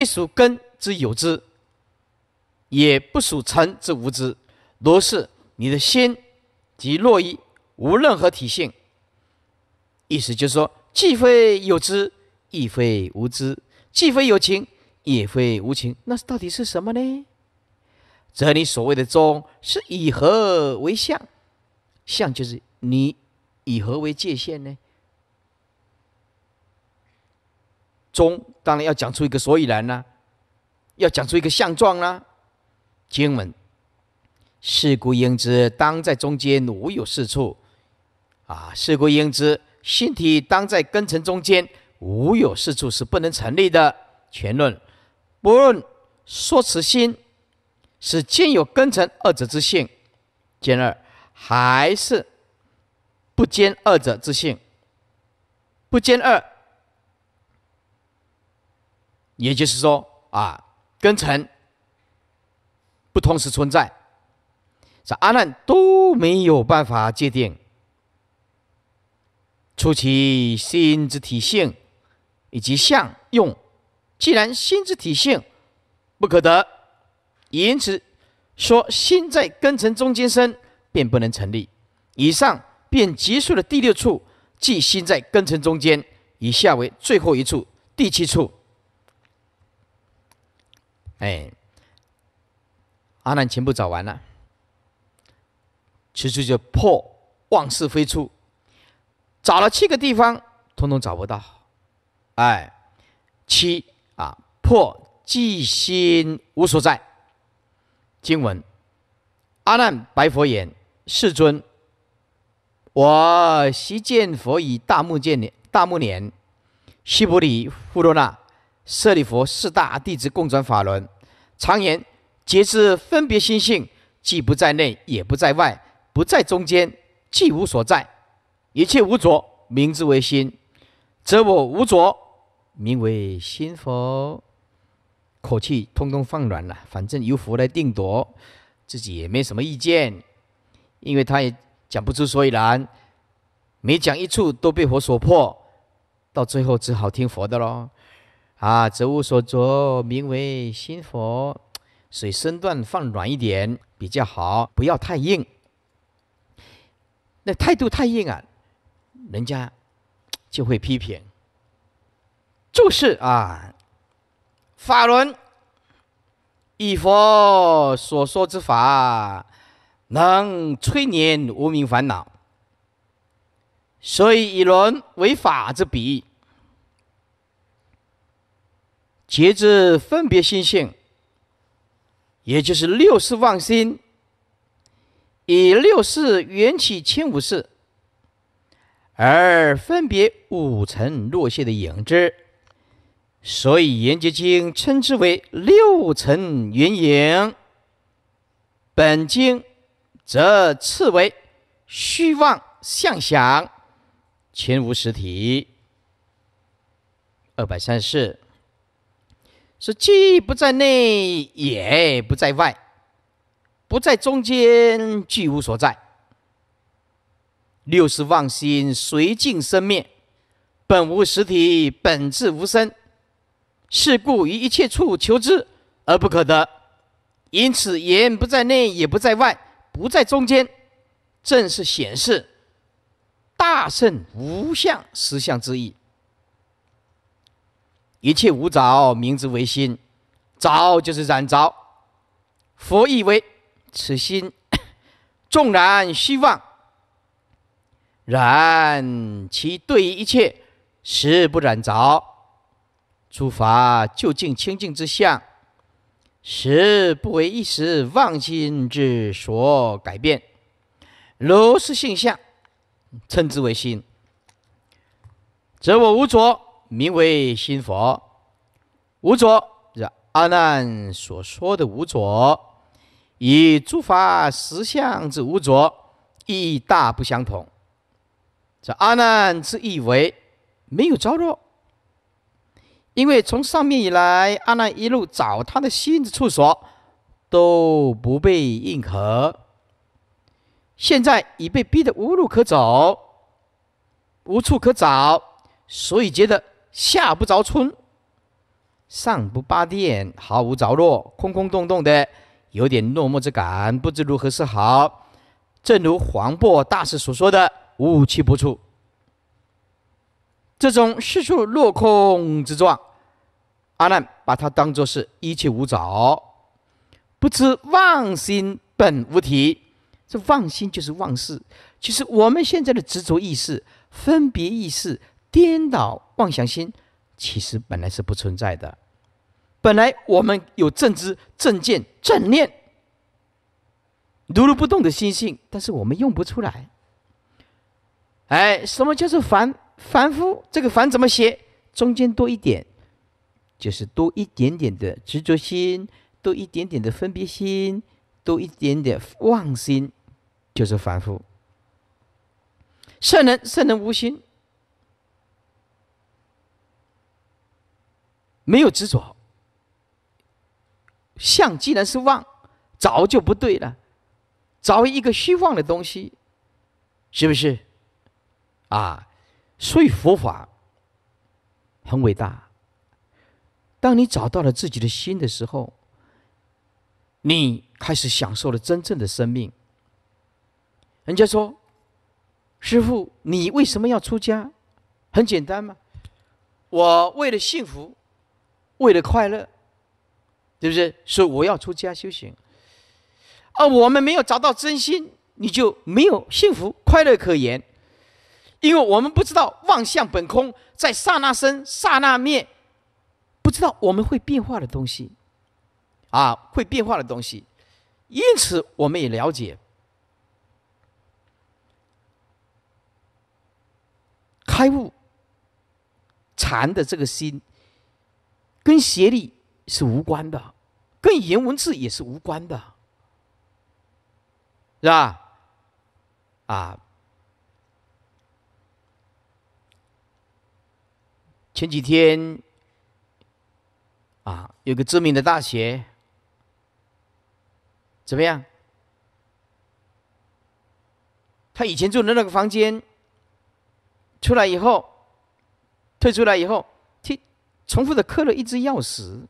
既属根之有知，也不属尘之无知。如是，你的心即若一，无任何体现。意思就是说，既非有知，亦非无知；既非有情，也非无情。那到底是什么呢？这里所谓的中，是以何为相？相就是你以何为界限呢？中当然要讲出一个所以然呢，要讲出一个相状呢。经文：是故应知，当在中间无有是处。啊，是故应知，心体当在根尘中间无有是处是不能成立的。全论不论说此心是兼有根尘二者之性，兼二还是不兼二者之性，不兼二。也就是说，啊，根尘不同时存在，这阿难都没有办法界定出其心之体性以及相用。既然心之体性不可得，因此说心在根尘中间生便不能成立。以上便结束了第六处，即心在根尘中间。以下为最后一处，第七处。哎，阿难，全部找完了，此处就破妄视飞出，找了七个地方，通通找不到。哎，七啊，破计心无所在。经文，阿难白佛言：“世尊，我昔见佛以大目见大目年，西伯离富罗那。”舍利佛四大弟子共转法轮。常言，皆知分别心性，既不在内，也不在外，不在中间，既无所在，一切无着，名之为心，则我无着，名为心佛。口气通通放软了，反正由佛来定夺，自己也没什么意见，因为他也讲不出所以然，每讲一处都被佛所破，到最后只好听佛的喽。啊，则无所着，名为心佛。所以身段放软一点比较好，不要太硬。那态度太硬啊，人家就会批评。就是啊，法轮以佛所说之法，能催眠无明烦恼。所以以轮为法之比。截至分别心性，也就是六世妄心，以六世缘起千五世，而分别五尘落谢的影子，所以《圆觉经》称之为六尘缘影。本经则次为虚妄象想，前无实体。二百三十四。是既不在内，也不在外，不在中间，俱无所在。六十妄心随境生灭，本无实体，本质无生，是故于一切处求之而不可得。因此言不在内，也不在外，不在中间，正是显示大圣无相实相之意。一切无着，名之为心。着就是染着。佛意为此心，纵然虚妄，然其对于一切实不染着。诸法究竟清净之相，实不为一时妄心之所改变。如是性相，称之为心，则我无着。名为心佛无着，是阿难所说的无着，与诸法实相之无着意义大不相同。这阿难之意为没有着落，因为从上面以来，阿难一路找他的心之处所都不被应合，现在已被逼得无路可走，无处可找，所以觉得。下不着村，上不巴殿，毫无着落，空空洞洞的，有点落寞之感，不知如何是好。正如黄渤大师所说的“无气不处”，这种四处落空之状，阿难把它当做是一切无着，不知妄心本无体。这妄心就是妄事，其实我们现在的执着意识、分别意识。颠倒妄想心，其实本来是不存在的。本来我们有正知、正见、正念，如如不动的心性，但是我们用不出来。哎，什么叫做凡凡夫？这个凡怎么写？中间多一点，就是多一点点的执着心，多一点点的分别心，多一点点妄心，就是凡夫。圣人，圣人无心。没有执着，相既然是妄，着就不对了，找一个虚妄的东西，是不是？啊，所以佛法很伟大。当你找到了自己的心的时候，你开始享受了真正的生命。人家说：“师傅，你为什么要出家？”很简单嘛，我为了幸福。为了快乐，对不对？所以我要出家修行。而我们没有找到真心，你就没有幸福快乐可言，因为我们不知道望相本空，在刹那生刹那灭，不知道我们会变化的东西，啊，会变化的东西。因此，我们也了解开悟禅的这个心。跟学历是无关的，跟言文字也是无关的，是吧？啊，前几天啊，有个知名的大学，怎么样？他以前住的那个房间，出来以后，退出来以后。重复的刻了一只钥匙，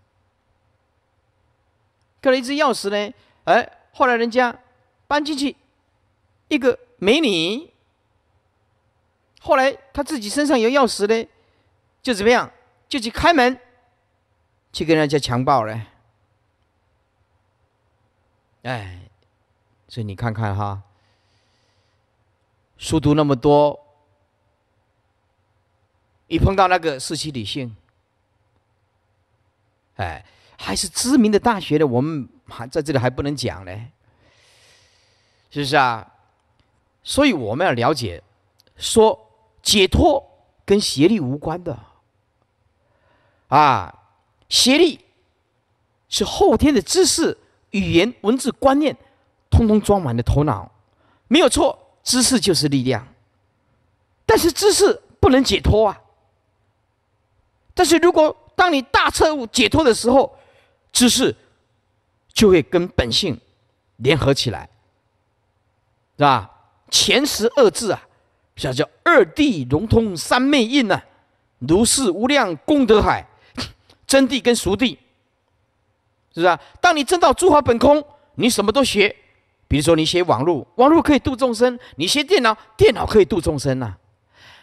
刻了一只钥匙呢，哎，后来人家搬进去，一个美女，后来她自己身上有钥匙呢，就怎么样，就去开门，去跟人家强暴了，哎，所以你看看哈，书读那么多，一碰到那个失去理性。哎，还是知名的大学的，我们还在这里还不能讲呢，是不是啊？所以我们要了解，说解脱跟学历无关的，啊，学历是后天的知识、语言、文字、观念，通通装满了头脑，没有错，知识就是力量，但是知识不能解脱啊，但是如果。当你大彻悟解脱的时候，知识就会跟本性联合起来，是吧？前十二字啊，叫“二地融通三昧印”啊，如是无量功德海，真谛跟熟地，是不是啊？当你真到诸法本空，你什么都学，比如说你学网络，网络可以度众生；你学电脑，电脑可以度众生呐。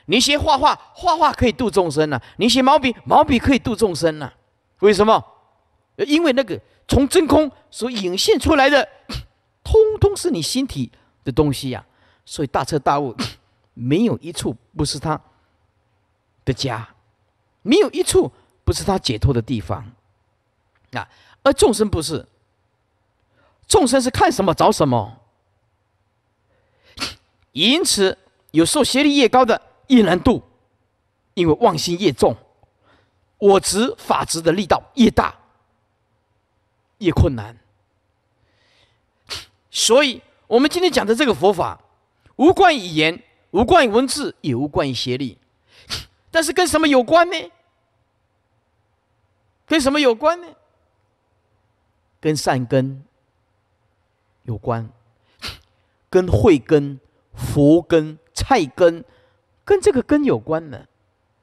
你学画画，画画可以度众生呐；你写毛笔，毛笔可以度众生呐。为什么？因为那个从真空所引现出来的，通通是你心体的东西呀。所以大彻大悟，没有一处不是他的家，没有一处不是他解脱的地方。啊，而众生不是，众生是看什么找什么。因此，有时候学历越高的，越难度，因为妄心越重，我执法执的力道越大，越困难。所以，我们今天讲的这个佛法，无关语言，无关文字，也无关邪理。但是，跟什么有关呢？跟什么有关呢？跟善根有关，跟慧根、佛根、菜根。跟这个根有关的，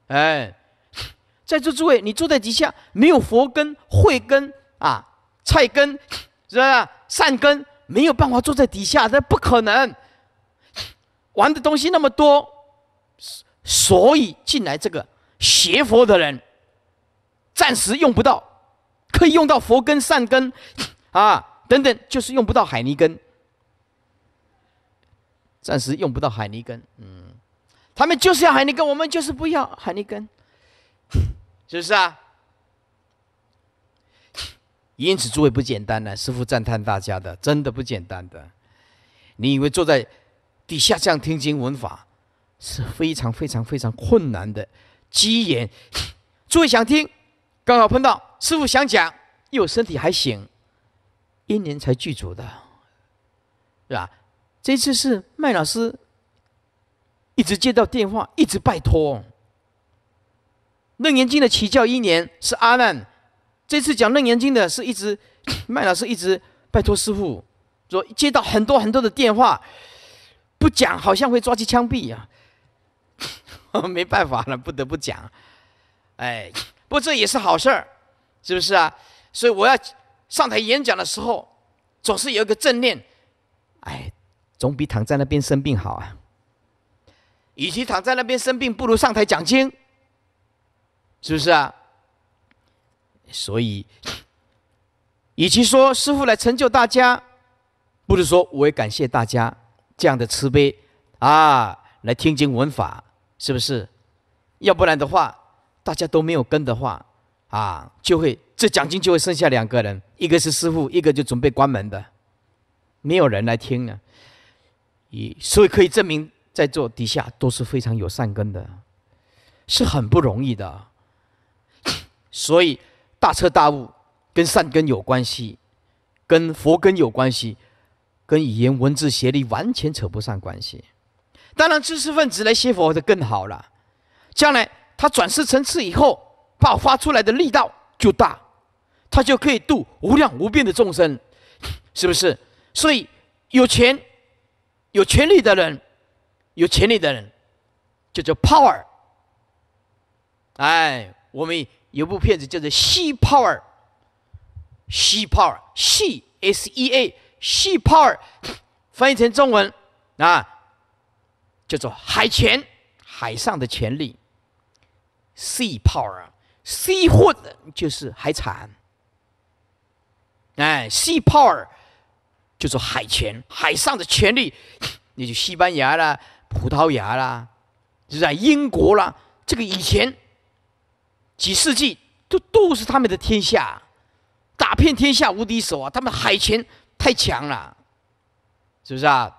哎，在座诸位，你坐在底下没有佛根、慧根啊、菜根，是不是善根？没有办法坐在底下，那不可能。玩的东西那么多，所以进来这个邪佛的人，暂时用不到，可以用到佛根、善根啊等等，就是用不到海尼根，暂时用不到海尼根，嗯。他们就是要喊你跟，我们就是不要喊你跟，是 不是啊？因此，诸位不简单呢。师傅赞叹大家的，真的不简单的。你以为坐在底下这样听经闻法是非常非常非常困难的，机缘。诸位想听，刚好碰到师傅想讲，又身体还行，一年才剧组的，是吧？这次是麦老师。一直接到电话，一直拜托。楞严经的起教一年是阿难，这次讲楞严经的是一直麦老师，一直拜托师傅，说接到很多很多的电话，不讲好像会抓去枪毙呀，没办法了，不得不讲。哎，不过这也是好事儿，是不是啊？所以我要上台演讲的时候，总是有一个正念，哎，总比躺在那边生病好啊。与其躺在那边生病，不如上台讲经，是不是啊？所以，与其说师傅来成就大家，不如说我也感谢大家这样的慈悲啊！来听经闻法，是不是？要不然的话，大家都没有跟的话啊，就会这奖金就会剩下两个人，一个是师傅，一个就准备关门的，没有人来听了、以所以可以证明。在座底下都是非常有善根的，是很不容易的。所以大彻大悟跟善根有关系，跟佛根有关系，跟语言文字协力完全扯不上关系。当然，知识分子来学佛就更好了。将来他转世成次以后，爆发出来的力道就大，他就可以度无量无边的众生，是不是？所以有钱、有权力的人。有权力的人叫做 power。哎，我们有部片子叫做 “sea power”。sea power，s e a，sea power，翻译成中文啊，叫做海权，海上的权力。sea power，sea 啊就是海产。哎，sea power，就做海权，海上的权力，那就西班牙了。葡萄牙啦，就在英国啦。这个以前几世纪都都是他们的天下，打遍天下无敌手啊！他们海权太强了，是不是啊？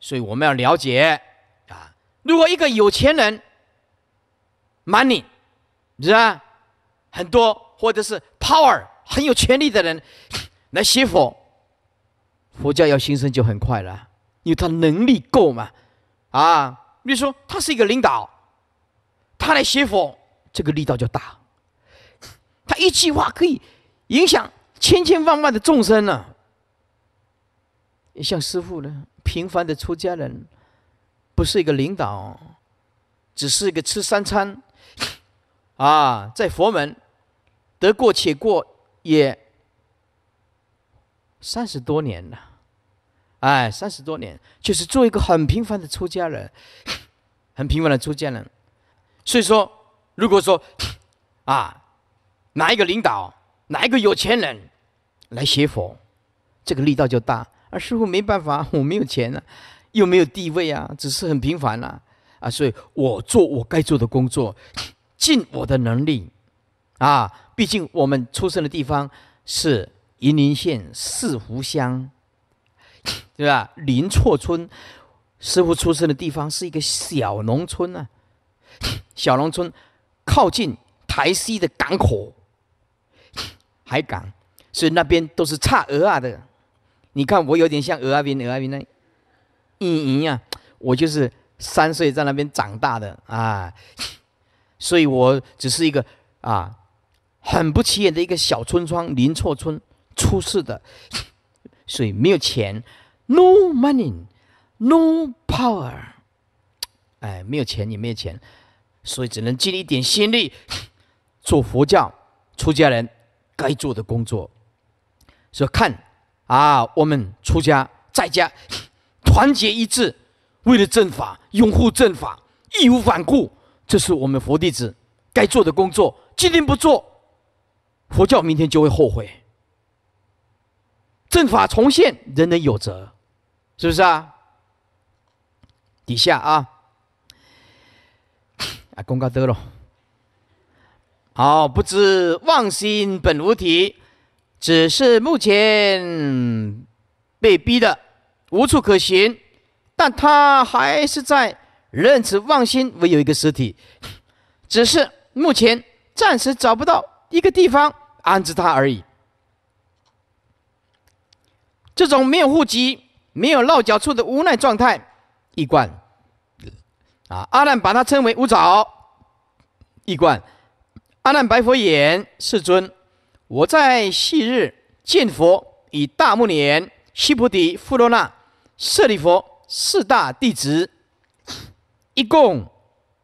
所以我们要了解啊。如果一个有钱人、money 是吧，很多，或者是 power 很有权力的人来学佛，佛教要兴盛就很快了。因为他能力够嘛，啊，比如说他是一个领导，他来写佛，这个力道就大，他一句话可以影响千千万万的众生呢。像师傅呢，平凡的出家人，不是一个领导，只是一个吃三餐，啊，在佛门得过且过也三十多年了。哎，三十多年，就是做一个很平凡的出家人，很平凡的出家人。所以说，如果说，啊，哪一个领导，哪一个有钱人，来学佛，这个力道就大。啊，师傅没办法，我没有钱啊，又没有地位啊，只是很平凡啊。啊，所以我做我该做的工作，尽我的能力。啊，毕竟我们出生的地方是盈宁县四湖乡。对吧？林厝村，师傅出生的地方是一个小农村啊，小农村，靠近台西的港口，海港，所以那边都是差额啊的。你看我有点像鹅阿斌，鹅阿斌那，嗯一样，我就是三岁在那边长大的啊，所以我只是一个啊，很不起眼的一个小村庄林厝村出世的。所以没有钱，no money，no power，哎，没有钱也没有钱，所以只能尽一点心力，做佛教出家人该做的工作。说看啊，我们出家在家团结一致，为了正法，拥护正法，义无反顾，这是我们佛弟子该做的工作。今天不做，佛教明天就会后悔。政法重现，人人有责，是不是啊？底下啊，公告得了。好，不知妄心本无体，只是目前被逼的无处可寻，但他还是在认此妄心为有一个实体，只是目前暂时找不到一个地方安置他而已。这种没有户籍、没有落脚处的无奈状态，一观，啊！阿难把它称为无爪。一观。阿难白佛言：“世尊，我在昔日见佛以大目年、悉菩提、富罗那、舍利佛四大弟子，一共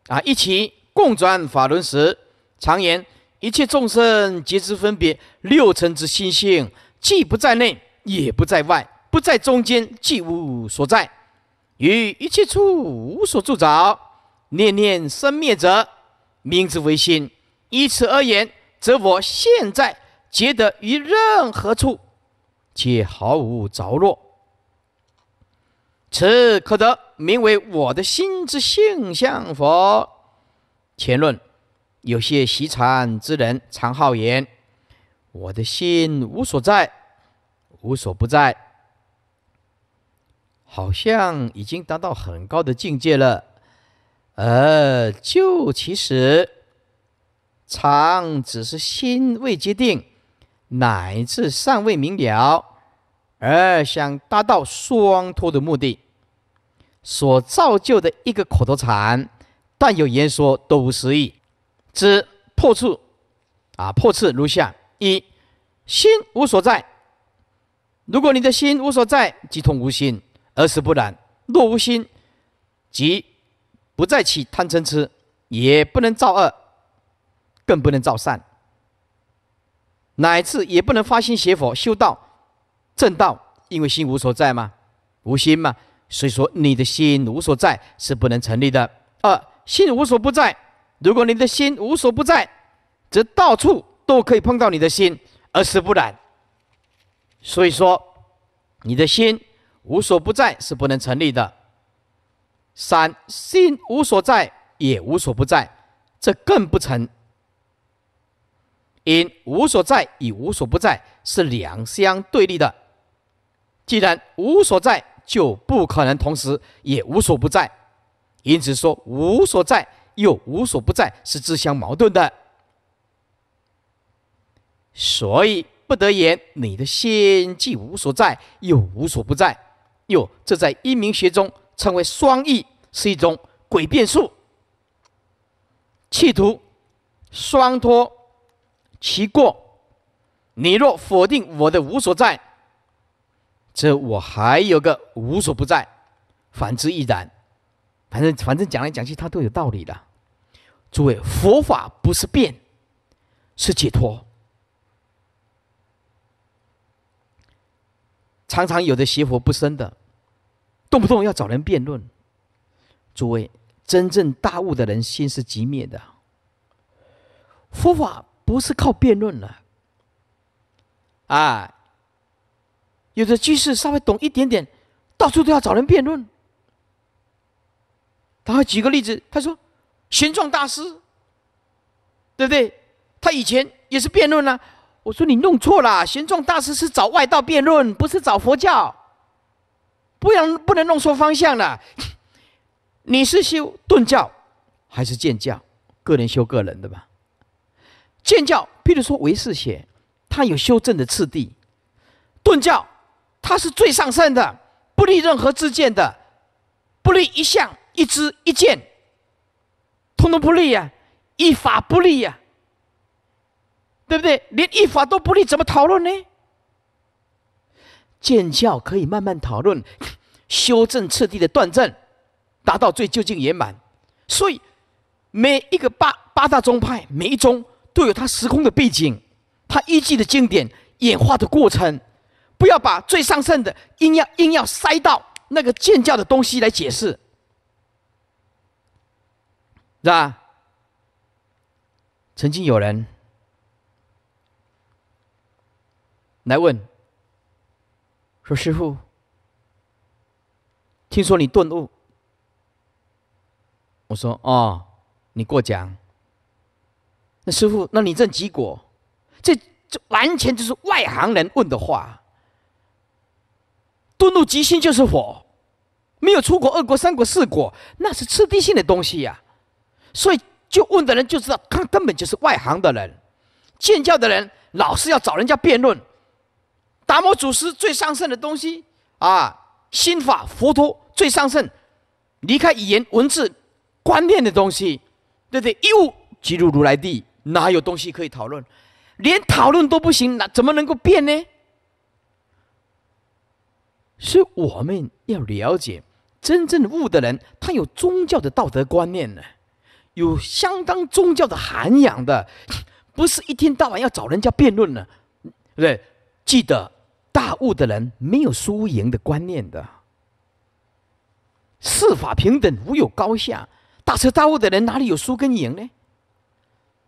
啊一起共转法轮时，常言一切众生皆知分别六尘之心性，既不在内。”也不在外，不在中间，即无所在，于一切处无所住着，念念生灭者，名之为心。以此而言，则我现在觉得于任何处，皆毫无着落。此可得名为我的心之性相。佛前论，有些习禅之人常好言，我的心无所在。无所不在，好像已经达到很高的境界了。呃，就其实常只是心未决定，乃至尚未明了，而想达到双托的目的，所造就的一个口头禅。但有言说都无实意，之破处啊，破处如下：一，心无所在。如果你的心无所在，即痛无心，而实不然。若无心，即不再起贪嗔痴，也不能造恶，更不能造善，乃至也不能发心邪佛修道正道，因为心无所在嘛，无心嘛。所以说，你的心无所在是不能成立的。二，心无所不在。如果你的心无所不在，则到处都可以碰到你的心，而实不然。所以说，你的心无所不在是不能成立的。三心无所在也无所不在，这更不成。因无所在与无所不在是两相对立的，既然无所在，就不可能同时也无所不在，因此说无所在又无所不在是自相矛盾的。所以。不得言，你的心既无所在，又无所不在。哟，这在阴明学中称为双翼，是一种诡辩术，企图双脱其过。你若否定我的无所在，这我还有个无所不在。反之亦然。反正，反正讲来讲去，它都有道理的。诸位，佛法不是变，是解脱。常常有的邪火不生的，动不动要找人辩论。诸位，真正大悟的人心是极灭的，佛法不是靠辩论的。啊，有的居士稍微懂一点点，到处都要找人辩论。他会举个例子，他说：“玄奘大师，对不对？他以前也是辩论啊。”我说你弄错了，玄奘大师是找外道辩论，不是找佛教，不然不能弄错方向了。你是修顿教还是建教？个人修个人的吧。建教，譬如说唯识学，它有修正的次第；顿教，它是最上圣的，不立任何自见的，不立一项一知一见，通通不立呀，一法不立呀。对不对？连一法都不立，怎么讨论呢？见教可以慢慢讨论，修正彻底的断正，达到最究竟圆满。所以每一个八八大宗派，每一宗都有它时空的背景，它依据的经典演化的过程。不要把最上乘的硬要硬要塞到那个见教的东西来解释，是吧？曾经有人。来问，说师傅，听说你顿悟。我说哦，你过奖。那师傅，那你这几果，这这完全就是外行人问的话。顿悟即心就是佛，没有出国、二国、三国、四国，那是次第性的东西呀。所以，就问的人就知道，他根本就是外行的人。见教的人老是要找人家辩论。达摩祖师最上圣的东西啊，心法、佛陀最上圣，离开语言文字、观念的东西，对不对？又即如如来地，哪有东西可以讨论？连讨论都不行，那怎么能够变呢？所以我们要了解，真正悟的人，他有宗教的道德观念呢，有相当宗教的涵养的，不是一天到晚要找人家辩论呢，对不对？记得。大悟的人没有输赢的观念的，四法平等无有高下。大彻大悟的人哪里有输跟赢呢？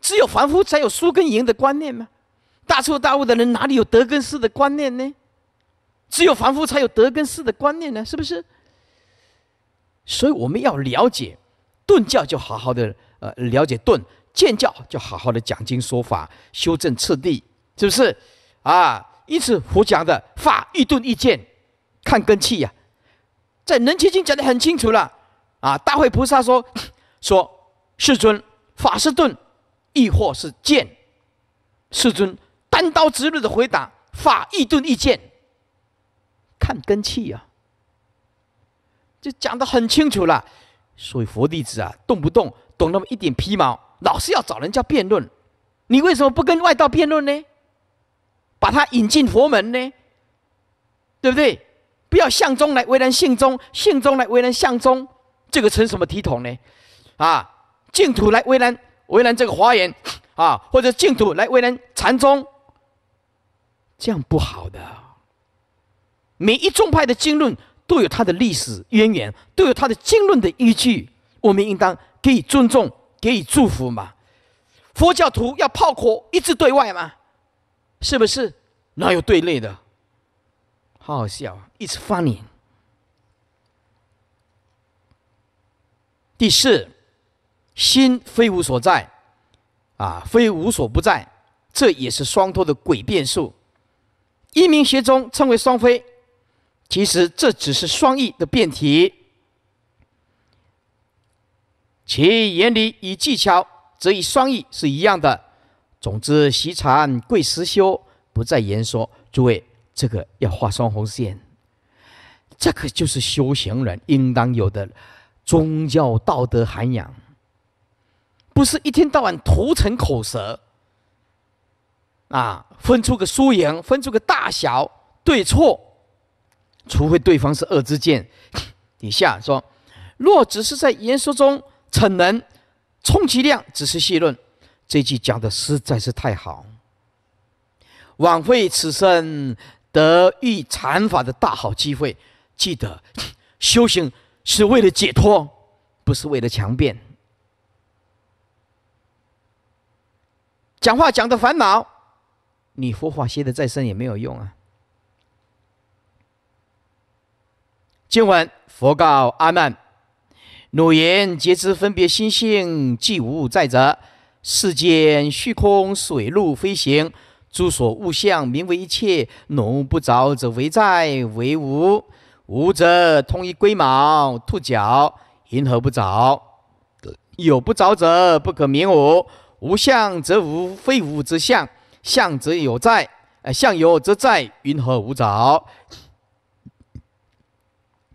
只有凡夫才有输跟赢的观念吗？大彻大悟的人哪里有德跟失的观念呢？只有凡夫才有德跟失的观念呢？是不是？所以我们要了解顿教，就好好的呃了解顿；见教就好好的讲经说法，修正次第，是不是？啊？因此，佛讲的法一顿一见，看根器呀，在《能伽经》讲的很清楚了。啊，大慧菩萨说：“说世尊，法是顿，亦或是见？”世尊单刀直入的回答：“法一顿一见，看根器呀，就讲的很清楚了。”所以，佛弟子啊，动不动懂那么一点皮毛，老是要找人家辩论，你为什么不跟外道辩论呢？把他引进佛门呢，对不对？不要相宗来为难信宗，信宗来为难相宗，这个成什么体统呢？啊，净土来为难为难这个华严啊，或者净土来为难禅宗，这样不好的。每一宗派的经论都有它的历史渊源，都有它的经论的依据，我们应当给予尊重，给予祝福嘛。佛教徒要炮火一致对外嘛。是不是哪有对立的？好好笑啊！It's funny。第四，心非无所在，啊，非无所不在，这也是双脱的诡辩术。一名学中称为双飞，其实这只是双翼的辩题，其原理与技巧则与双翼是一样的。总之，习禅贵实修，不在言说。诸位，这个要画双红线。这个就是修行人应当有的宗教道德涵养，不是一天到晚图腾口舌，啊，分出个输赢，分出个大小对错，除非对方是恶之剑。底下说，若只是在言说中逞能，充其量只是戏论。这句讲的实在是太好。枉费此生得遇禅法的大好机会，记得，修行是为了解脱，不是为了强辩。讲话讲的烦恼，你佛法修的再深也没有用啊！今晚佛告阿难：“汝言皆知分别心性既无在者。”世间虚空，水陆飞行，诸所物象，名为一切。能不着者为在，为无。无者通于龟毛兔角，云何不着？有不着者，不可名无，无相则无非无之相，相则有在。呃，相有则在，云何无着？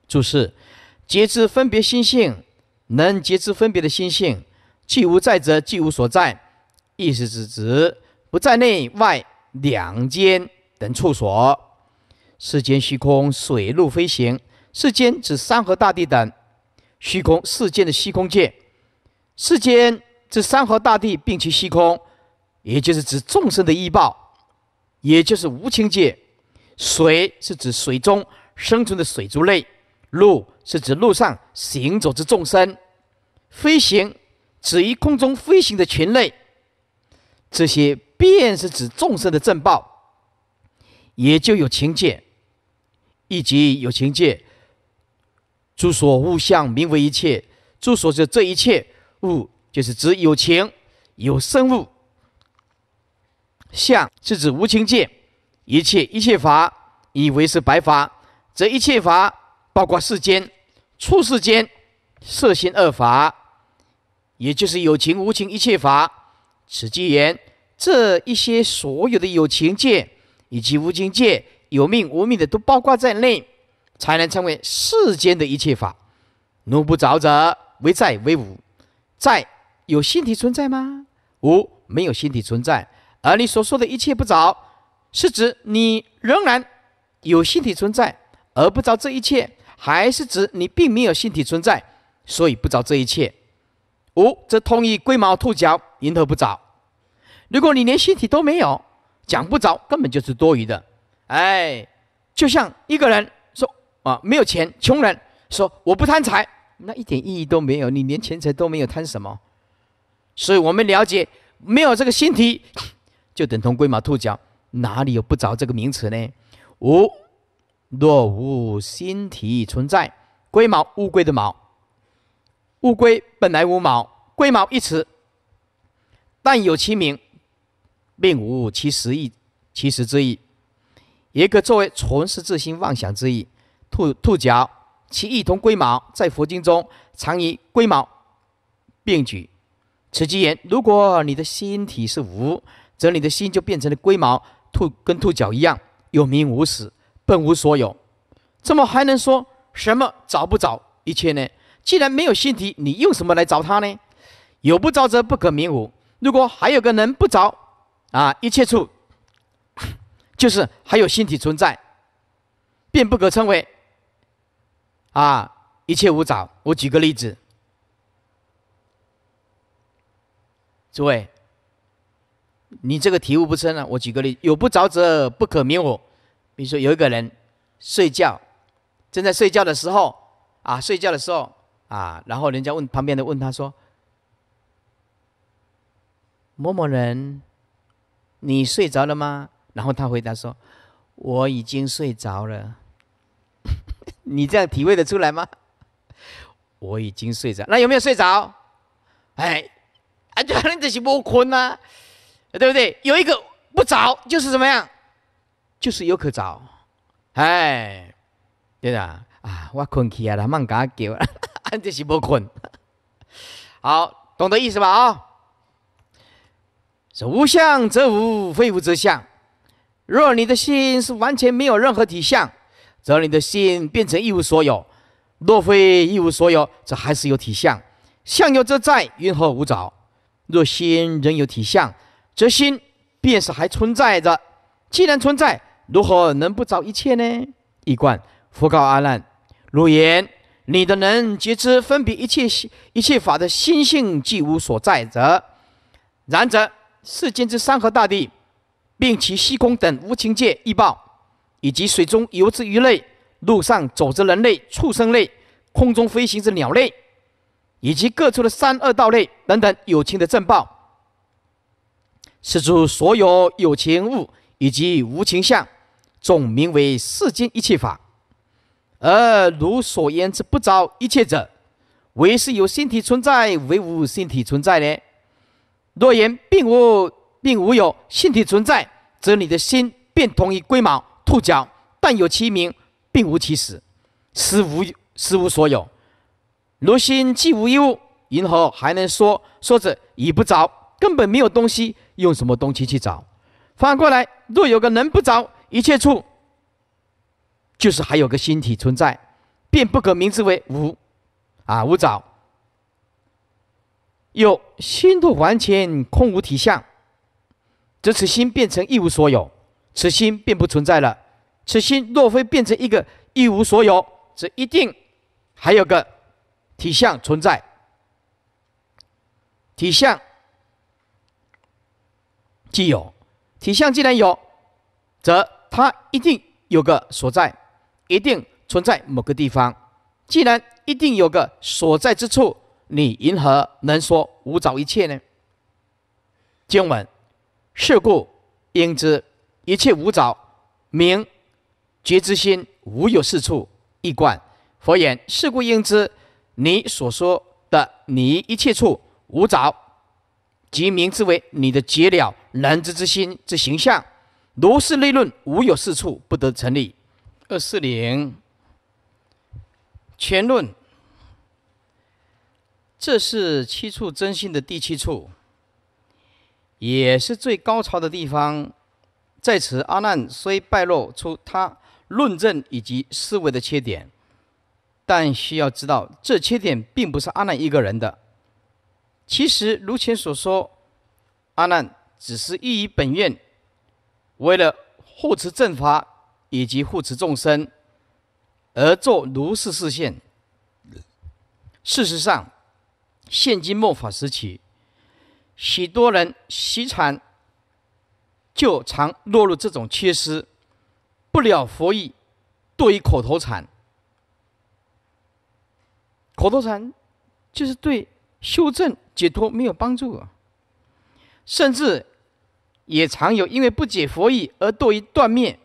注释：皆知分别心性，能皆知分别的心性。既无在则既无所在，意思是指不在内外两间等处所。世间虚空，水陆飞行。世间指山河大地等虚空，世间的虚空界。世间指山河大地，并其虚空，也就是指众生的依报，也就是无情界。水是指水中生存的水族类，陆是指路上行走之众生，飞行。指于空中飞行的群类，这些便是指众生的正报，也就有情界，以及有情界诸所物相名为一切，诸所这这一切物就是指有情有生物，相是指无情界一切一切法以为是白法，这一切法包括世间，出世间色心二法。也就是有情无情一切法，此即言这一些所有的有情界以及无情界，有命无命的都包括在内，才能称为世间的一切法。如不着者，为在为无，在有心体存在吗？无没有心体存在。而你所说的一切不着，是指你仍然有心体存在而不着这一切，还是指你并没有心体存在，所以不着这一切？五，则通于龟毛兔角，迎头不着。如果你连心体都没有，讲不着，根本就是多余的。哎，就像一个人说啊，没有钱，穷人说我不贪财，那一点意义都没有。你连钱财都没有，贪什么？所以我们了解，没有这个心体，就等同龟毛兔角，哪里有不着这个名词呢？五，若无心体存在，龟毛，乌龟的毛。乌龟本来无毛，龟毛一词，但有其名，并无其实意，其实之意，也可作为存世自心妄想之意。兔兔角，其意同龟毛，在佛经中常以龟毛并举。此即言：如果你的心体是无，则你的心就变成了龟毛，兔跟兔角一样，有名无实，本无所有。这么还能说什么找不找一切呢？既然没有心体，你用什么来找他呢？有不着者不可名我，如果还有个人不着，啊，一切处 就是还有心体存在，并不可称为啊一切无着。我举个例子，诸位，你这个体悟不深啊！我举个例，有不着者不可名我，比如说有一个人睡觉，正在睡觉的时候，啊，睡觉的时候。啊，然后人家问旁边的问他说：“某某人，你睡着了吗？”然后他回答说：“我已经睡着了。”你这样体会的出来吗？我已经睡着，那有没有睡着？哎，啊，就那些不困呐，对不对？有一个不着，就是怎么样？就是有可找，哎，对的啊，我困起来了，慢加叫 就是不困。好，懂得意思吧？啊，是无相则无，非无则相。若你的心是完全没有任何体相，则你的心变成一无所有。若非一无所有，则还是有体相。相有则在，云何无着？若心仍有体相，则心便是还存在着。既然存在，如何能不着一切呢？一观佛告阿难：如言。你的人觉知分别一切一切法的心性既无所在者，然则世间之山河大地，并其虚空等无情界异报，以及水中游之鱼类、路上走之人类、畜生类、空中飞行之鸟类，以及各处的山、恶道类等等有情的正报，是诸所有有情物以及无情相，总名为世间一切法。而如所言之不着一切者，为是有身体存在，为无身体存在呢？若言并无，并无有身体存在，则你的心便同于龟毛兔角，但有其名，并无其实，实无实无所有。如心既无一物，如何还能说说着已不着？根本没有东西，用什么东西去找？反过来，若有个人不着一切处。就是还有个心体存在，便不可名之为无，啊无早。有心度完全空无体相，则此心变成一无所有，此心便不存在了。此心若非变成一个一无所有，则一定还有个体相存在。体相既有，体相既然有，则它一定有个所在。一定存在某个地方，既然一定有个所在之处，你因何能说无着一切呢？经文：是故应知一切无着，明觉之心无有是处。一观佛言：是故应知，你所说的你一切处无着，即明之为你的解了人知之心之形象。如是内论无有是处，不得成立。二四零前论，这是七处真信的第七处，也是最高潮的地方。在此，阿难虽败露出他论证以及思维的缺点，但需要知道，这缺点并不是阿难一个人的。其实，如前所说，阿难只是意于本愿，为了护持正法。以及护持众生，而作如是事现。事实上，现今末法时期，许多人习禅就常落入这种缺失，不了佛意，堕于口头禅。口头禅就是对修正解脱没有帮助，甚至也常有因为不解佛意而堕于断灭。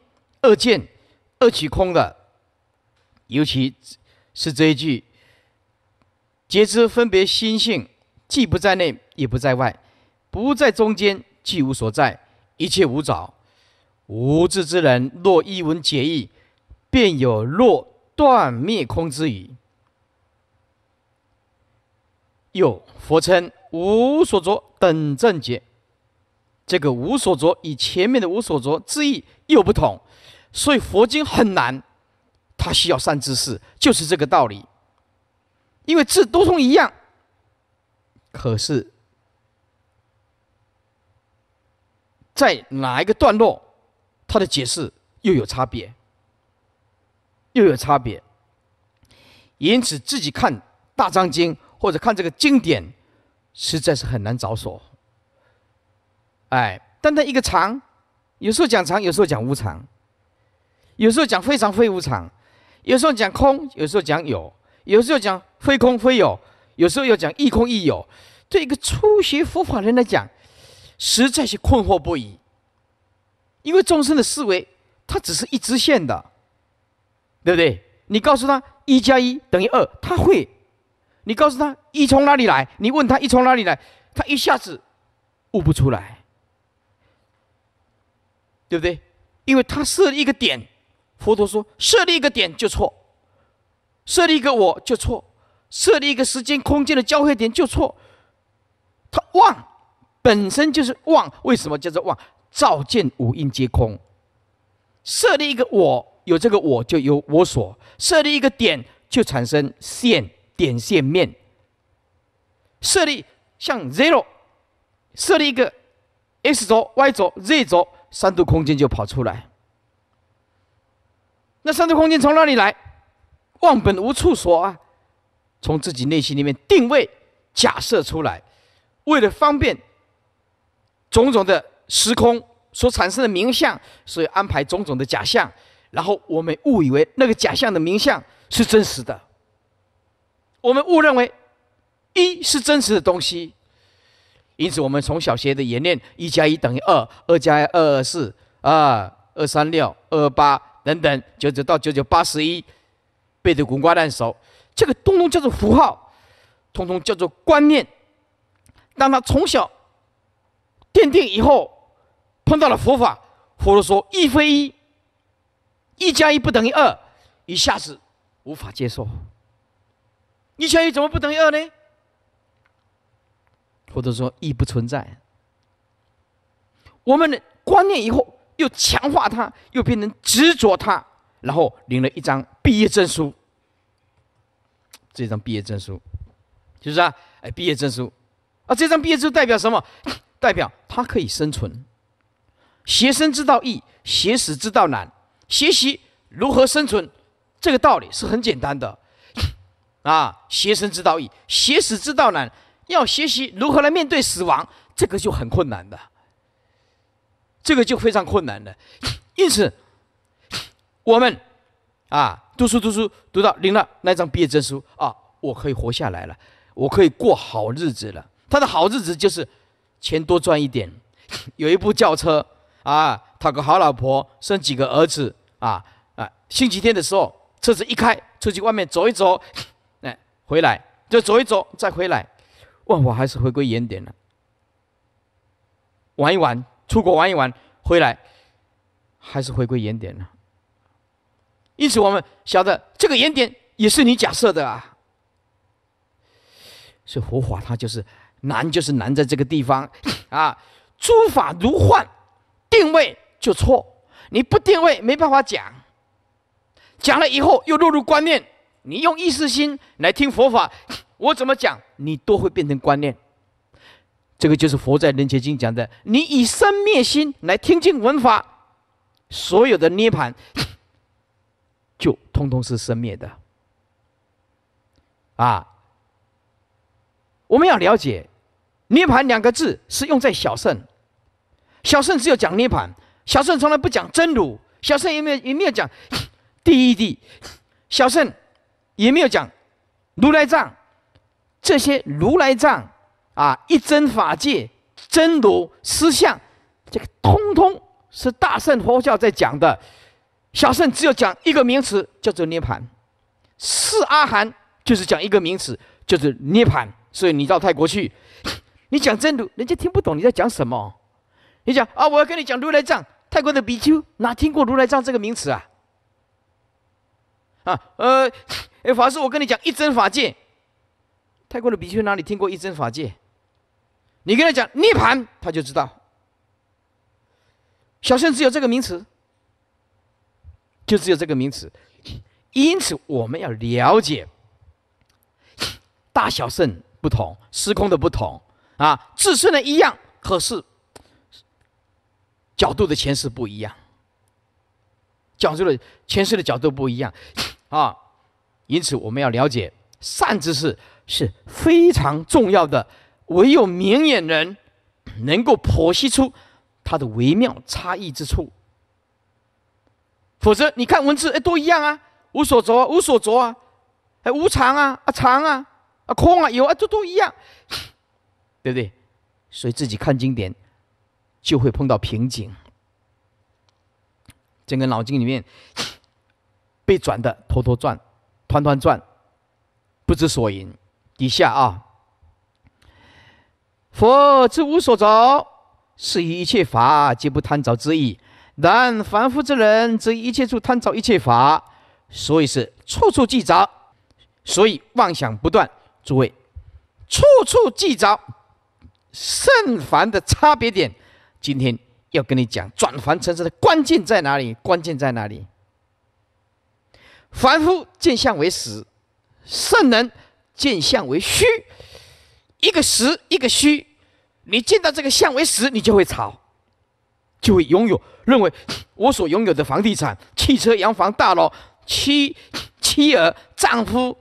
二见，二取空的，尤其是这一句：“皆知分别心性，既不在内，也不在外，不在中间，既无所在，一切无着。无智之人，若一闻解义，便有若断灭空之语。又佛称‘无所着’等正解。这个‘无所着’，与前面的‘无所着’之意又不同。”所以佛经很难，它需要善知识，就是这个道理。因为字都通一样，可是，在哪一个段落，它的解释又有差别，又有差别。因此，自己看大藏经或者看这个经典，实在是很难着手。哎，单单一个常，有时候讲常，有时候讲无常。有时候讲非常非无常，有时候讲空，有时候讲有，有时候讲非空非有，有时候又讲亦空亦有。对一个初学佛法人来讲，实在是困惑不已。因为众生的思维，他只是一直线的，对不对？你告诉他一加一等于二，他会；你告诉他一从哪里来，你问他一从哪里来，他一下子悟不出来，对不对？因为他设一个点。佛陀说：“设立一个点就错，设立一个我就错，设立一个时间空间的交汇点就错。它妄本身就是妄，为什么叫做妄？照见五音皆空。设立一个我，有这个我就有我所；设立一个点，就产生线、点、线、面。设立像 zero，设立一个 x 轴、y 轴、z 轴，三度空间就跑出来。”那三度空间从哪里来？忘本无处所啊！从自己内心里面定位、假设出来，为了方便种种的时空所产生的名相，所以安排种种的假象，然后我们误以为那个假象的名相是真实的，我们误认为一是真实的东西，因此我们从小学的演练：一加一等于二，二加二二四，二二三六，二八。等等，九九到九九八十一，背的滚瓜烂熟。这个通通叫做符号，通通叫做观念。当他从小奠定以后，碰到了佛法，佛陀说一非一，一加一不等于二，一下子无法接受。一加一怎么不等于二呢？或者说一不存在。我们的观念以后。又强化他，又变成执着他，然后领了一张毕业证书。这张毕业证书，就是啊，哎，毕业证书，啊，这张毕业证代表什么？代表他可以生存。学生之道易，学死之道难。学习如何生存，这个道理是很简单的。啊，学生之道易，学死之道难。要学习如何来面对死亡，这个就很困难的。这个就非常困难了，因此，我们，啊，读书读书读到领了那张毕业证书啊，我可以活下来了，我可以过好日子了。他的好日子就是，钱多赚一点，有一部轿车啊，讨个好老婆，生几个儿子啊啊，星期天的时候车子一开出去外面走一走，哎，回来就走一走再回来，哇，我还是回归原点了，玩一玩。出国玩一玩，回来，还是回归原点了。因此，我们晓得这个原点也是你假设的啊。所以佛法它就是难，就是难在这个地方，啊，诸法如幻，定位就错。你不定位，没办法讲。讲了以后又落入观念，你用意识心来听佛法，我怎么讲，你都会变成观念。这个就是《佛在人伽经》讲的，你以生灭心来听经闻法，所有的涅槃就通通是生灭的。啊，我们要了解，涅槃两个字是用在小圣，小圣只有讲涅槃，小圣从来不讲真如，小圣也没有也没有讲第 一地，小圣也没有讲如来藏，这些如来藏。啊，一真法界、真如、实相，这个通通是大圣佛教在讲的。小圣只有讲一个名词叫做涅盘，是阿含，就是讲一个名词就是涅盘。所以你到泰国去，你讲真如，人家听不懂你在讲什么。你讲啊，我要跟你讲如来藏，泰国的比丘哪听过如来藏这个名词啊？啊，呃，哎，法师，我跟你讲一真法界，泰国的比丘哪里听过一真法界？你跟他讲涅盘，他就知道。小圣只有这个名词，就只有这个名词。因此，我们要了解大小圣不同时空的不同啊，自身的一样，可是角度的前世不一样，讲度的前世的角度不一样啊。因此，我们要了解善知识是非常重要的。唯有明眼人能够剖析出它的微妙差异之处，否则你看文字，哎，都一样啊，无所着，啊无所着啊，哎，无常啊，啊常啊，啊空啊，有啊，这都一样，对不对？所以自己看经典就会碰到瓶颈，整个脑筋里面 被转的，团团转，团团转，不知所云。底下啊。佛之无所着，是以一切法皆不贪着之意。然凡夫之人，则一切处贪着一切法，所以是处处记着，所以妄想不断。诸位，处处记着，圣凡的差别点，今天要跟你讲转凡成圣的关键在哪里？关键在哪里？凡夫见相为实，圣人见相为虚。一个实，一个虚。你见到这个相为实，你就会吵，就会拥有，认为 我所拥有的房地产、汽车、洋房、大楼、妻、妻儿、丈夫，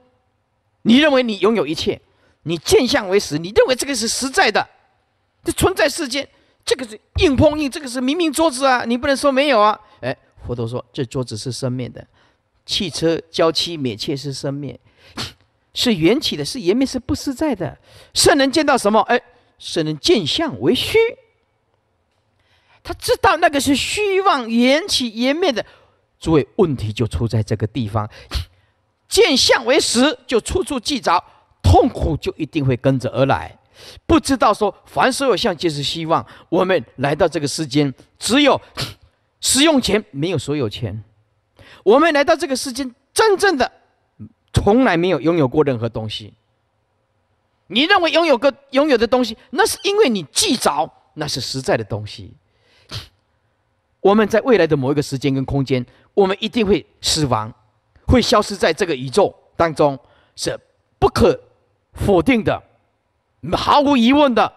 你认为你拥有一切，你见相为实，你认为这个是实在的，这存在世间，这个是硬碰硬，这个是明明桌子啊，你不能说没有啊。哎，佛陀说，这桌子是生面的，汽车、娇妻、美妾是生面。是缘起的，是缘灭，是不实在的。圣人见到什么？哎，圣人见相为虚，他知道那个是虚妄缘起缘灭的。诸位，问题就出在这个地方。见相为实，就处处记着，痛苦就一定会跟着而来。不知道说，凡所有相，皆是希望。我们来到这个世间，只有使用钱，没有所有钱。我们来到这个世间，真正的。从来没有拥有过任何东西。你认为拥有个拥有的东西，那是因为你记着那是实在的东西。我们在未来的某一个时间跟空间，我们一定会死亡，会消失在这个宇宙当中，是不可否定的，毫无疑问的，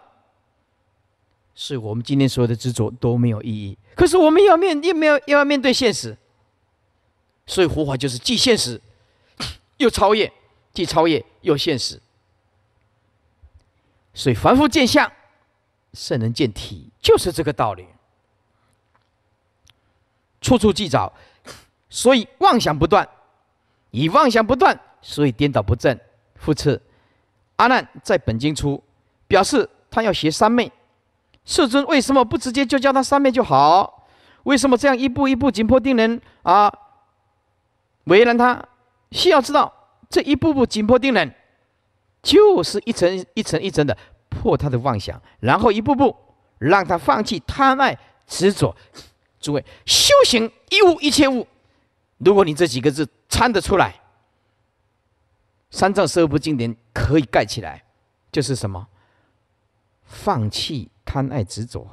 是我们今天所有的执着都没有意义。可是我们要面，又没有又要面对现实，所以活法就是既现实。又超越，既超越又现实，所以凡夫见相，圣人见体，就是这个道理。处处计着，所以妄想不断；以妄想不断，所以颠倒不正。复次，阿难在本经出，表示他要学三昧。世尊为什么不直接就教他三昧就好？为什么这样一步一步紧迫定人啊，为难他？需要知道，这一步步紧迫定人，就是一层一层一层的破他的妄想，然后一步步让他放弃贪爱执着。诸位，修行一物一切物，如果你这几个字参得出来，三藏十二部经典可以盖起来，就是什么？放弃贪爱执着。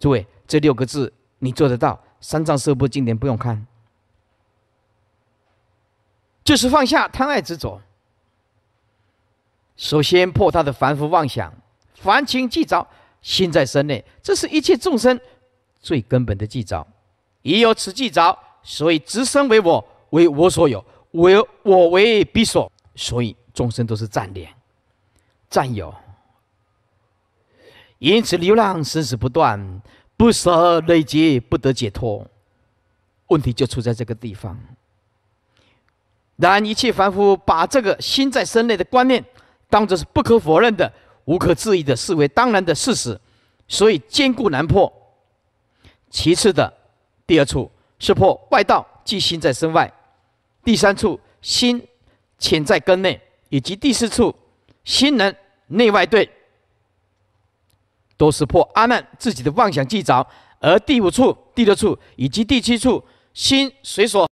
诸位，这六个字你做得到，三藏十二部经典不用看。就是放下贪爱执着。首先破他的凡夫妄想，凡情即着，心在身内，这是一切众生最根本的即着。已有此即着，所以只身为我，为我所有，为我为彼所，所以众生都是占领、占有，因此流浪生死不断，不舍累劫，不得解脱。问题就出在这个地方。然一切凡夫把这个心在身内的观念，当作是不可否认的、无可置疑的、视为当然的事实，所以坚固难破。其次的第二处是破外道即心在身外，第三处心潜在根内，以及第四处心能内外对，都是破阿难自己的妄想计着。而第五处、第六处以及第七处心随所。